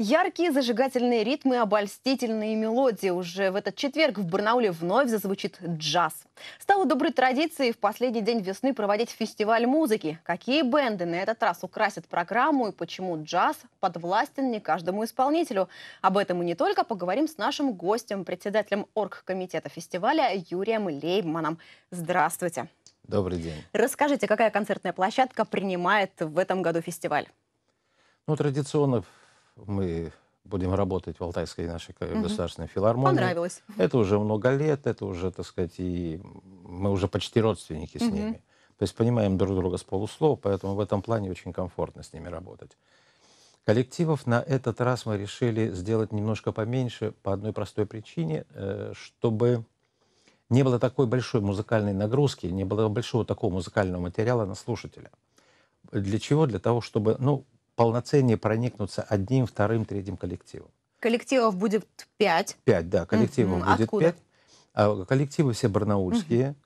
Яркие зажигательные ритмы и обольстительные мелодии. Уже в этот четверг в Барнауле вновь зазвучит джаз. Стало доброй традицией в последний день весны проводить фестиваль музыки. Какие бенды на этот раз украсят программу и почему джаз подвластен не каждому исполнителю? Об этом мы не только поговорим с нашим гостем, председателем оргкомитета фестиваля Юрием Лейбманом. Здравствуйте. Добрый день. Расскажите, какая концертная площадка принимает в этом году фестиваль? Ну, традиционно мы будем работать в Алтайской нашей угу. государственной филармонии. Понравилось. Это уже много лет, это уже, так сказать, и мы уже почти родственники угу. с ними. То есть понимаем друг друга с полуслова, поэтому в этом плане очень комфортно с ними работать. Коллективов на этот раз мы решили сделать немножко поменьше по одной простой причине, э, чтобы не было такой большой музыкальной нагрузки, не было большого такого музыкального материала на слушателя. Для чего? Для того, чтобы, ну, полноценнее проникнуться одним, вторым, третьим коллективом. Коллективов будет пять? Пять, да, коллективов mm-hmm. будет Откуда? пять. А, коллективы все барнаульские.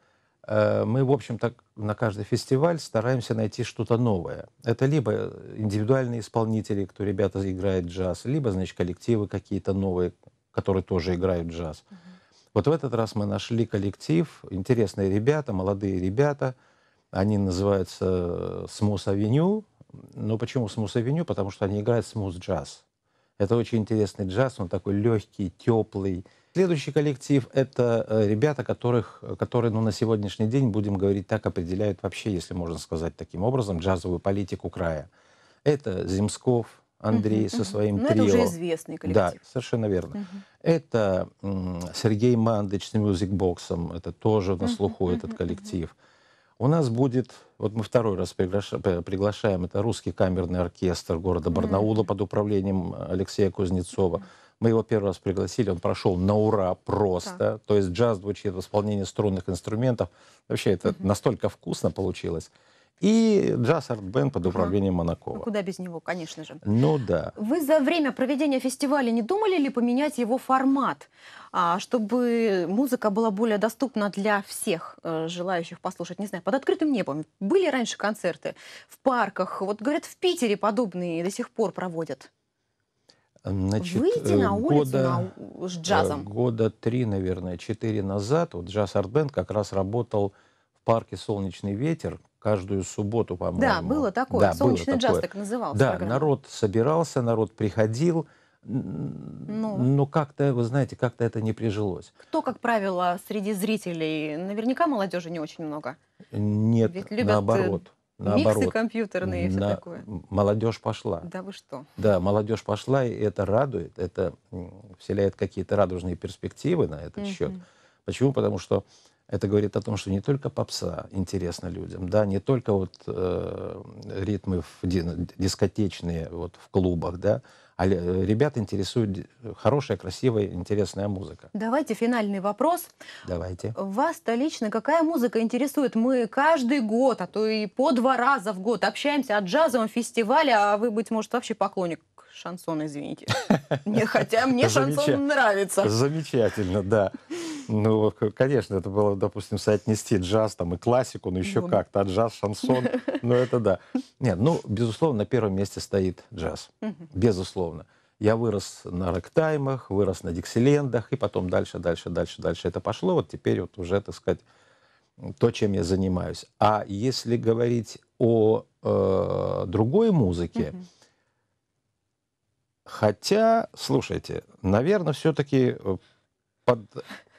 Mm-hmm. Мы, в общем, так на каждый фестиваль стараемся найти что-то новое. Это либо индивидуальные исполнители, кто ребята играют джаз, либо, значит, коллективы какие-то новые, которые тоже играют джаз. Mm-hmm. Вот в этот раз мы нашли коллектив, интересные ребята, молодые ребята. Они называются «Смус Авеню», ну почему смус-авеню? Потому что они играют смус-джаз. Это очень интересный джаз, он такой легкий, теплый. Следующий коллектив — это э, ребята, которых, которые ну, на сегодняшний день, будем говорить так, определяют вообще, если можно сказать таким образом, джазовую политику края. Это Земсков, Андрей uh-huh, со своим uh-huh. трио. Ну, это уже известный коллектив. Да, совершенно верно. Uh-huh. Это Сергей Мандыч с мюзикбоксом, это тоже на слуху uh-huh, этот коллектив. Uh-huh. У нас будет, вот мы второй раз приглашаем, это русский камерный оркестр города Барнаула mm-hmm. под управлением Алексея Кузнецова. Mm-hmm. Мы его первый раз пригласили, он прошел на ура просто. Да. То есть джаз звучит в исполнении струнных инструментов. Вообще это mm-hmm. настолько вкусно получилось и джаз арт Бен под управлением ага. Ну, Монакова. Ну, куда без него, конечно же. Ну да. Вы за время проведения фестиваля не думали ли поменять его формат, а, чтобы музыка была более доступна для всех э, желающих послушать? Не знаю, под открытым небом. Были раньше концерты в парках? Вот, говорят, в Питере подобные до сих пор проводят. Значит, Выйди э, на улицу года, на, с джазом. Э, года три, наверное, четыре назад вот джаз арт Бен как раз работал в парке «Солнечный ветер», каждую субботу, по-моему. Да, было такое. Да, Солнечный было такое. джаз так назывался. Да, программа. народ собирался, народ приходил. Ну. Но как-то, вы знаете, как-то это не прижилось. Кто, как правило, среди зрителей? Наверняка молодежи не очень много. Нет, Ведь любят наоборот. Э, наоборот, миксы компьютерные и все на... такое. Молодежь пошла. Да вы что? Да, молодежь пошла, и это радует, это вселяет какие-то радужные перспективы на этот mm-hmm. счет. Почему? Потому что это говорит о том, что не только попса интересна людям, да, не только вот э, ритмы в дискотечные вот в клубах, да, а э, ребят интересует хорошая, красивая, интересная музыка. Давайте финальный вопрос. Давайте. Вас-то лично какая музыка интересует? Мы каждый год, а то и по два раза в год общаемся от джазового фестивале, а вы, быть может, вообще поклонник шансона, извините. Хотя мне шансон нравится. Замечательно, да. Ну, конечно, это было, допустим, соотнести джаз там и классику, ну еще как-то, а джаз, шансон, ну это да. Нет, ну, безусловно, на первом месте стоит джаз, безусловно. Я вырос на рэктаймах, вырос на дикселендах, и потом дальше, дальше, дальше, дальше это пошло. Вот теперь вот уже, так сказать, то, чем я занимаюсь. А если говорить о э, другой музыке, хотя, слушайте, наверное, все-таки э, под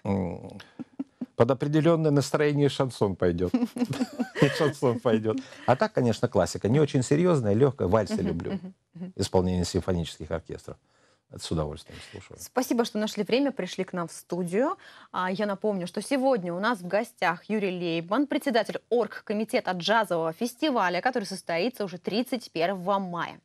под определенное настроение шансон пойдет. шансон пойдет. А так, конечно, классика. Не очень серьезная, легкая. Вальсы люблю. Исполнение симфонических оркестров. С удовольствием слушаю. Спасибо, что нашли время, пришли к нам в студию. А, я напомню, что сегодня у нас в гостях Юрий Лейбман, председатель оргкомитета джазового фестиваля, который состоится уже 31 мая.